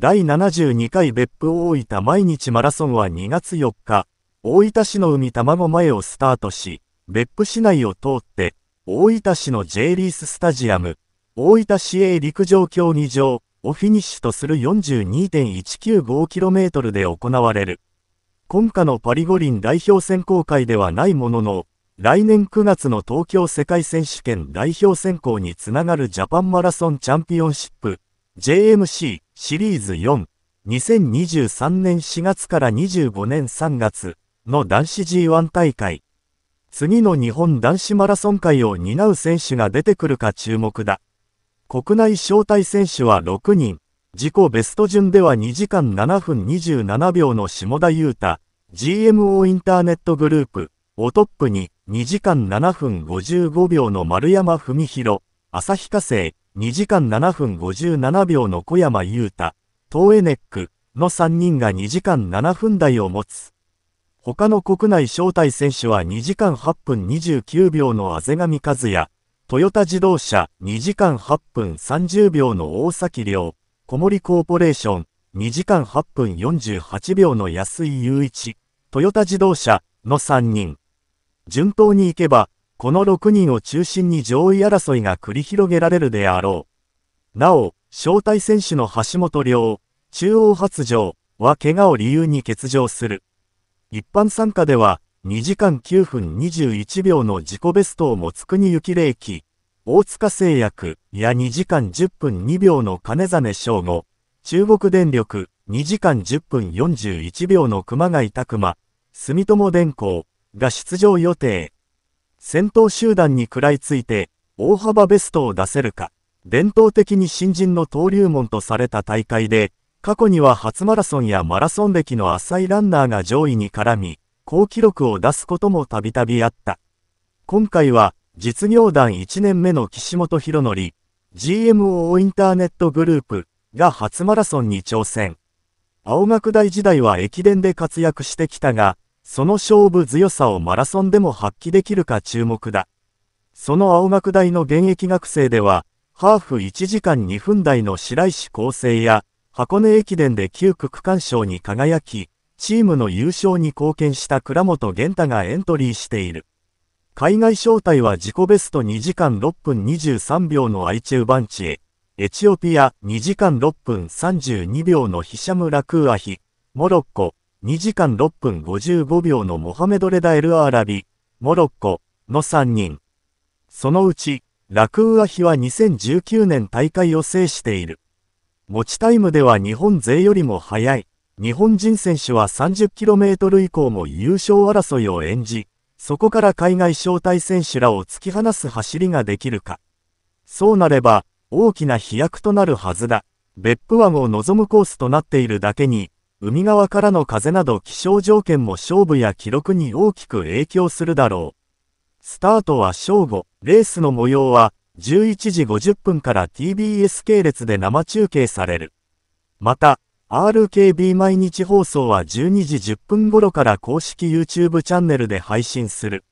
第72回別府大分毎日マラソンは2月4日、大分市の海卵前をスタートし、別府市内を通って、大分市の J リーススタジアム、大分市営陸上競技場をフィニッシュとする 42.195km で行われる。今夏のパリ五輪代表選考会ではないものの、来年9月の東京世界選手権代表選考につながるジャパンマラソンチャンピオンシップ JMC シリーズ4 2023年4月から25年3月の男子 G1 大会次の日本男子マラソン界を担う選手が出てくるか注目だ国内招待選手は6人自己ベスト順では2時間7分27秒の下田裕太 GMO インターネットグループをトップに2時間7分55秒の丸山文宏朝日化成、2時間7分57秒の小山雄太、トーエネックの3人が2時間7分台を持つ。他の国内招待選手は2時間8分29秒の畔上和也、トヨタ自動車2時間8分30秒の大崎亮、小森コーポレーション2時間8分48秒の安井雄一、トヨタ自動車の3人。順当に行けば、この6人を中心に上位争いが繰り広げられるであろう。なお、招待選手の橋本良、中央発情は怪我を理由に欠場する。一般参加では、2時間9分21秒の自己ベストを持つ国幸玲輝、大塚製薬や2時間10分2秒の金実翔吾、中国電力2時間10分41秒の熊谷拓馬、住友電工が出場予定。先頭集団に食らいついて、大幅ベストを出せるか、伝統的に新人の登竜門とされた大会で、過去には初マラソンやマラソン歴の浅いランナーが上位に絡み、好記録を出すこともたびたびあった。今回は、実業団1年目の岸本博則、GMO インターネットグループが初マラソンに挑戦。青学大時代は駅伝で活躍してきたが、その勝負強さをマラソンでも発揮できるか注目だ。その青学大の現役学生では、ハーフ1時間2分台の白石光生や、箱根駅伝で9区区間賞に輝き、チームの優勝に貢献した倉本玄太がエントリーしている。海外招待は自己ベスト2時間6分23秒のアイチェウバンチエ、エチオピア2時間6分32秒のヒシャム・ラクーアヒ、モロッコ2時間6分55秒のモハメド・レダ・エル・アーラビ、モロッコの3人。そのうち、ラクーアヒは2019年大会を制している。持ちタイムでは日本勢よりも速い。日本人選手は 30km 以降も優勝争いを演じ、そこから海外招待選手らを突き放す走りができるか。そうなれば、大きな飛躍となるはずだ。別府湾を望むコースとなっているだけに、海側からの風など気象条件も勝負や記録に大きく影響するだろう。スタートは正午、レースの模様は11時50分から TBS 系列で生中継される。また、RKB 毎日放送は12時10分頃から公式 YouTube チャンネルで配信する。